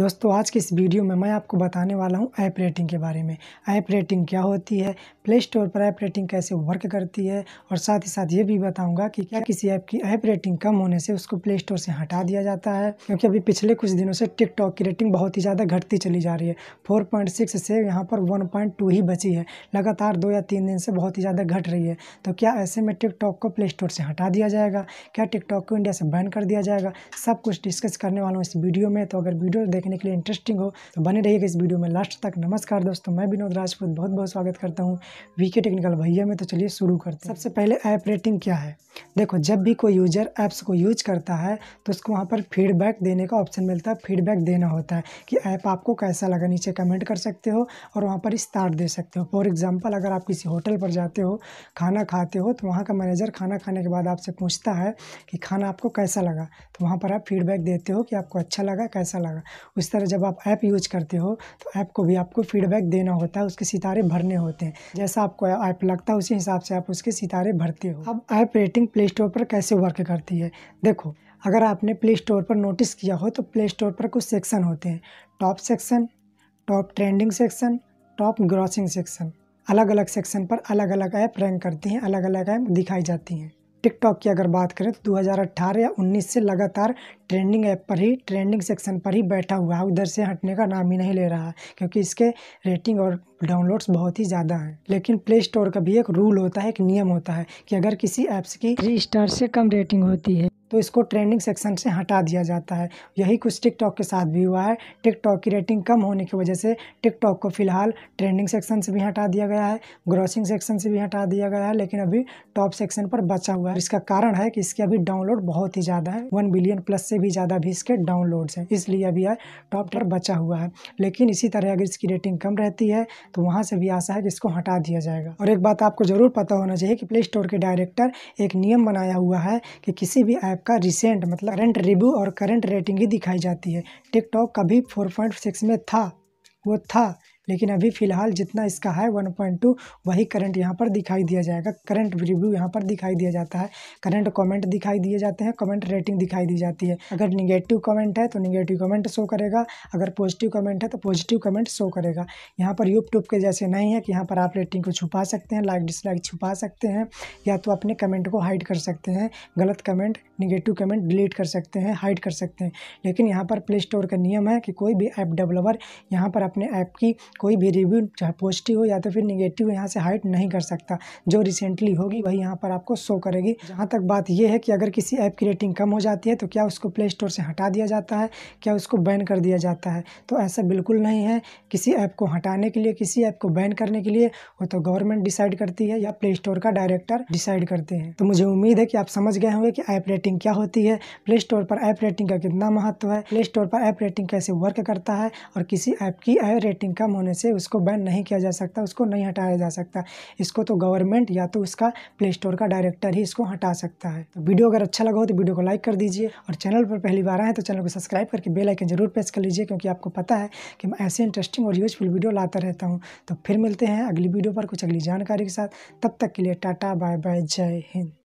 दोस्तों आज के इस वीडियो में मैं आपको बताने वाला हूं ऐप रेटिंग के बारे में ऐप रेटिंग क्या होती है प्ले स्टोर पर ऐप रेटिंग कैसे वर्क करती है और साथ ही साथ ये भी बताऊंगा कि क्या किसी ऐप की ऐप रेटिंग कम होने से उसको प्ले स्टोर से हटा दिया जाता है क्योंकि अभी पिछले कुछ दिनों से टिकटॉक की रेटिंग बहुत ही ज़्यादा घटती चली जा रही है फोर से यहाँ पर वन ही बची है लगातार दो या तीन दिन से बहुत ही ज़्यादा घट रही है तो क्या ऐसे में टिकटॉक को प्ले स्टोर से हटा दिया जाएगा क्या टिकटॉक को इंडिया से बैन कर दिया जाएगा सब कुछ डिस्कस करने वाला हूँ इस वीडियो में तो अगर वीडियो देख देखने के लिए इंटरेस्टिंग हो तो बने रहिएगा इस वीडियो में लास्ट तक नमस्कार दोस्तों मैं विनोद राजपूत बहुत बहुत स्वागत करता हूँ वीके टेक्निकल भैया में तो चलिए शुरू करते हैं सबसे पहले ऐप रेटिंग क्या है देखो जब भी कोई यूजर ऐप्स को यूज करता है तो उसको वहाँ पर फीडबैक देने का ऑप्शन मिलता है फीडबैक देना होता है कि ऐप आपको कैसा लगा नीचे कमेंट कर सकते हो और वहाँ पर स्टार दे सकते हो फॉर एग्जाम्पल अगर आप किसी होटल पर जाते हो खाना खाते हो तो वहाँ का मैनेजर खाना खाने के बाद आपसे पूछता है कि खाना आपको कैसा लगा तो वहाँ पर आप फीडबैक देते हो कि आपको अच्छा लगा कैसा लगा उस तरह जब आप ऐप यूज करते हो तो ऐप को भी आपको फीडबैक देना होता है उसके सितारे भरने होते हैं जैसा आपको ऐप लगता है उसी हिसाब से आप उसके सितारे भरते हो अब ऐप रेटिंग प्ले स्टोर पर कैसे वर्क करती है देखो अगर आपने प्ले स्टोर पर नोटिस किया हो तो प्ले स्टोर पर कुछ सेक्शन होते हैं top section top trending section top grossing section अलग अलग सेक्शन पर अलग अलग ऐप रैंक करती हैं अलग अलग ऐप दिखाई जाती हैं टिकटॉक की अगर बात करें तो 2018 या 19 से लगातार ट्रेंडिंग ऐप पर ही ट्रेंडिंग सेक्शन पर ही बैठा हुआ है उधर से हटने का नाम ही नहीं ले रहा क्योंकि इसके रेटिंग और डाउनलोड्स बहुत ही ज़्यादा हैं लेकिन प्ले स्टोर का भी एक रूल होता है एक नियम होता है कि अगर किसी ऐप्स की थ्री स्टार से कम रेटिंग होती है तो इसको ट्रेंडिंग सेक्शन से हटा दिया जाता है यही कुछ टिकटॉक के साथ भी हुआ है टिकटॉक की रेटिंग कम होने की वजह से टिकटॉक को फिलहाल ट्रेंडिंग सेक्शन से भी हटा दिया गया है ग्रॉसिंग सेक्शन से भी हटा दिया गया है लेकिन अभी टॉप सेक्शन पर बचा हुआ है इसका कारण है कि इसके अभी डाउनलोड बहुत ही ज़्यादा है वन बिलियन प्लस से भी ज़्यादा भी इसके डाउनलोड्स हैं इसलिए अभी यह टॉप पर बचा हुआ है लेकिन इसी तरह अगर इसकी रेटिंग कम रहती है तो वहाँ से भी आशा है कि इसको हटा दिया जाएगा और एक बात आपको ज़रूर पता होना चाहिए कि प्ले स्टोर के डायरेक्टर एक नियम बनाया हुआ है कि किसी भी ऐप का रिसेंट मतलब करंट रिव्यू और करंट रेटिंग ही दिखाई जाती है टिकटॉक कभी फोर पॉइंट सिक्स में था वो था लेकिन अभी फ़िलहाल जितना इसका है वन पॉइंट टू वही करंट यहाँ पर दिखाई दिया जाएगा करंट रिव्यू यहाँ पर दिखाई दिया जाता है करंट कमेंट दिखाई दिए जाते हैं कमेंट रेटिंग दिखाई दी जाती है अगर निगेटिव कमेंट है तो निगेटिव कमेंट शो करेगा अगर पॉजिटिव कमेंट है तो पॉजिटिव कमेंट शो करेगा यहाँ पर यूट्यूब के जैसे नहीं है कि यहाँ पर आप रेटिंग को छुपा सकते हैं लाइक डिसलाइक छुपा सकते हैं या तो अपने कमेंट को हाइड कर सकते हैं गलत कमेंट निगेटिव कमेंट डिलीट कर सकते हैं हाइड कर सकते हैं लेकिन यहाँ पर प्ले स्टोर का नियम है कि कोई भी ऐप डेवलपर यहाँ पर अपने ऐप की कोई भी रिव्यू चाहे पॉजिटिव हो या तो फिर निगेटिव यहाँ से हाइड नहीं कर सकता जो रिसेंटली होगी वही यहाँ पर आपको शो करेगी जहाँ तक बात यह है कि अगर किसी ऐप की रेटिंग कम हो जाती है तो क्या उसको प्ले स्टोर से हटा दिया जाता है क्या उसको बैन कर दिया जाता है तो ऐसा बिल्कुल नहीं है किसी ऐप को हटाने के लिए किसी ऐप को बैन करने के लिए वो तो गवर्नमेंट डिसाइड करती है या प्ले स्टोर का डायरेक्टर डिसाइड करते हैं तो मुझे उम्मीद है कि आप समझ गए होंगे कि ऐप रेटिंग क्या होती है प्ले स्टोर पर ऐप रेटिंग का कितना महत्व है प्ले स्टोर पर ऐप रेटिंग कैसे वर्क करता है और किसी ऐप की ऐप रेटिंग कम होने से उसको बैन नहीं किया जा सकता उसको नहीं हटाया जा सकता इसको तो गवर्नमेंट या तो उसका प्ले स्टोर का डायरेक्टर ही इसको हटा सकता है तो वीडियो अगर अच्छा लगा हो तो वीडियो को लाइक कर दीजिए और चैनल पर पहली बार आए तो चैनल को सब्सक्राइब करके बेलाइकन जरूर प्रेस कर लीजिए क्योंकि आपको पता है कि मैं ऐसे इंटरेस्टिंग और यूजफुल वीडियो लाता रहता हूँ तो फिर मिलते हैं अगली वीडियो पर कुछ अगली जानकारी के साथ तब तक के लिए टाटा बाय बाय जय हिंद